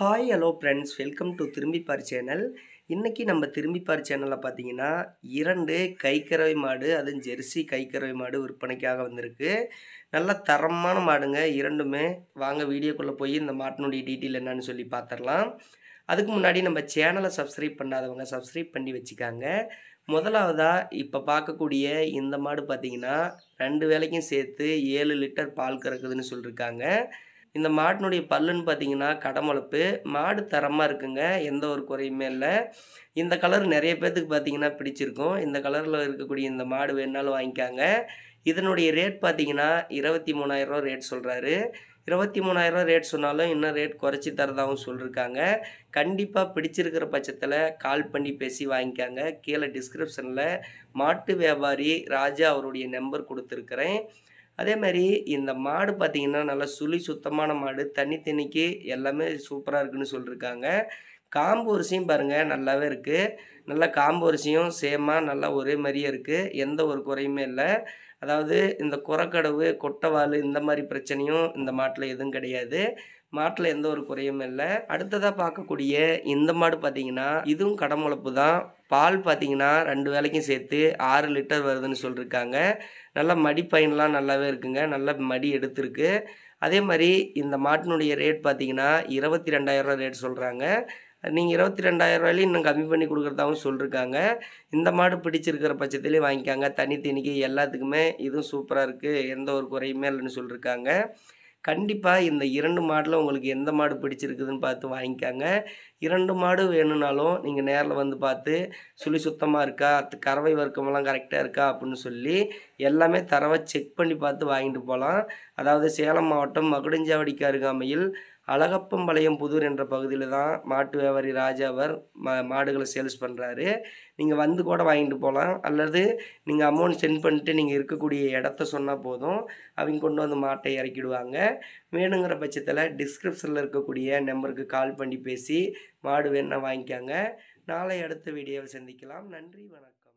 hi hello friends welcome to Thirumbippar channel இன்றைக்கி நம்ம திரும்பிப்பார் சேனலில் பார்த்தீங்கன்னா இரண்டு கைக்கரவை மாடு அதுவும் ஜெர்சி கைக்கரவை மாடு விற்பனைக்காக வந்திருக்கு நல்ல தரமான மாடுங்க இரண்டுமே வாங்க வீடியோக்குள்ளே போய் இந்த மாட்டினுடைய டீட்டெயில் என்னன்னு சொல்லி பார்த்துடலாம் அதுக்கு முன்னாடி நம்ம சேனலை சப்ஸ்கிரைப் பண்ணாதவங்க சப்ஸ்கிரைப் பண்ணி வச்சுக்காங்க முதலாவதாக இப்போ பார்க்கக்கூடிய இந்த மாடு பார்த்திங்கன்னா ரெண்டு வேலைக்கும் சேர்த்து ஏழு லிட்டர் பால் கறக்குதுன்னு சொல்லியிருக்காங்க இந்த மாட்டினுடைய பல்லுன்னு பார்த்தீங்கன்னா கடமளப்பு மாடு தரமாக இருக்குங்க எந்த ஒரு குறையுமே இல்லை இந்த கலர் நிறைய பேர்த்துக்கு பார்த்தீங்கன்னா பிடிச்சிருக்கும் இந்த கலரில் இருக்கக்கூடிய இந்த மாடு வேணுனாலும் வாங்கிக்காங்க இதனுடைய ரேட் பார்த்தீங்கன்னா இருபத்தி மூணாயிரரூவா ரேட் சொல்கிறாரு இருபத்தி மூணாயிரரூவா ரேட் சொன்னாலும் இன்னும் ரேட் குறைச்சி தரதாகவும் சொல்லியிருக்காங்க கண்டிப்பாக பிடிச்சிருக்கிற பட்சத்தில் கால் பண்ணி பேசி வாங்கிக்காங்க கீழே டிஸ்கிரிப்ஷனில் மாட்டு வியாபாரி ராஜா அவருடைய நம்பர் கொடுத்துருக்குறேன் அதே மாதிரி இந்த மாடு பார்த்திங்கன்னா நல்லா சுழி சுத்தமான மாடு தண்ணி தண்ணிக்கு எல்லாமே சூப்பராக இருக்குன்னு சொல்லியிருக்காங்க காம்பு அரிசியும் பாருங்கள் நல்லாவே இருக்குது நல்லா காம்பு அரிசியும் சேமாக நல்லா ஒரே மாதிரியே இருக்குது எந்த ஒரு குறையுமே இல்லை அதாவது இந்த குறக்கடவு கொட்டவாள் இந்த மாதிரி பிரச்சனையும் இந்த மாட்டில் எதுவும் கிடையாது மாட்டில் எந்த ஒரு குறையும் இல்லை அடுத்ததாக பார்க்கக்கூடிய இந்த மாடு பார்த்தீங்கன்னா இதுவும் கடமுளப்பு தான் பால் பார்த்தீங்கன்னா ரெண்டு வேலைக்கும் சேர்த்து ஆறு லிட்டர் வருதுன்னு சொல்லியிருக்காங்க நல்லா மடி பயன்லாம் நல்லாவே இருக்குங்க நல்ல மடி எடுத்திருக்கு அதே மாதிரி இந்த மாட்டினுடைய ரேட் பார்த்தீங்கன்னா இருபத்தி ரெண்டாயிரரூவா ரேட் சொல்கிறாங்க நீங்கள் இருபத்தி ரெண்டாயிரரூவாயிலையும் இன்னும் கம்மி பண்ணி கொடுக்குறதாகவும் சொல்லியிருக்காங்க இந்த மாடு பிடிச்சிருக்கிற பட்சத்துலேயும் வாங்கிக்காங்க தனி திணிக்கை எல்லாத்துக்குமே இதுவும் சூப்பராக இருக்குது எந்த ஒரு குறையுமே இல்லைன்னு சொல்லியிருக்காங்க கண்டிப்பாக இந்த இரண்டு மாடில் உங்களுக்கு எந்த மாடு பிடிச்சிருக்குதுன்னு பார்த்து வாங்கிக்காங்க இரண்டு மாடு வேணும்னாலும் நீங்கள் நேரில் வந்து பார்த்து சுழி சுத்தமாக இருக்கா கறவை வர்க்கமெல்லாம் கரெக்டாக இருக்கா அப்படின்னு சொல்லி எல்லாமே தரவை செக் பண்ணி பார்த்து வாங்கிட்டு போகலாம் அதாவது சேலம் மாவட்டம் மகுடஞ்சாவடிக்கு அருகாமையில் அழகப்பம்பாளையம் புதூர் என்ற பகுதியில் தான் மாட்டு வியாபாரி ராஜாவர் மா மாடுகளை சேல்ஸ் பண்ணுறாரு நீங்கள் வந்து கூட வாங்கிட்டு போகலாம் அல்லது நீங்கள் அமௌண்ட் சென்ட் பண்ணிட்டு நீங்கள் இருக்கக்கூடிய இடத்த சொன்னால் போதும் அவங்க கொண்டு வந்து மாட்டை இறக்கிடுவாங்க வேணுங்கிற பட்சத்தில் டிஸ்கிரிப்ஷனில் இருக்கக்கூடிய நம்பருக்கு கால் பண்ணி பேசி மாடு வேணால் வாங்கிக்காங்க நாளை அடுத்த வீடியோவை சந்திக்கலாம் நன்றி வணக்கம்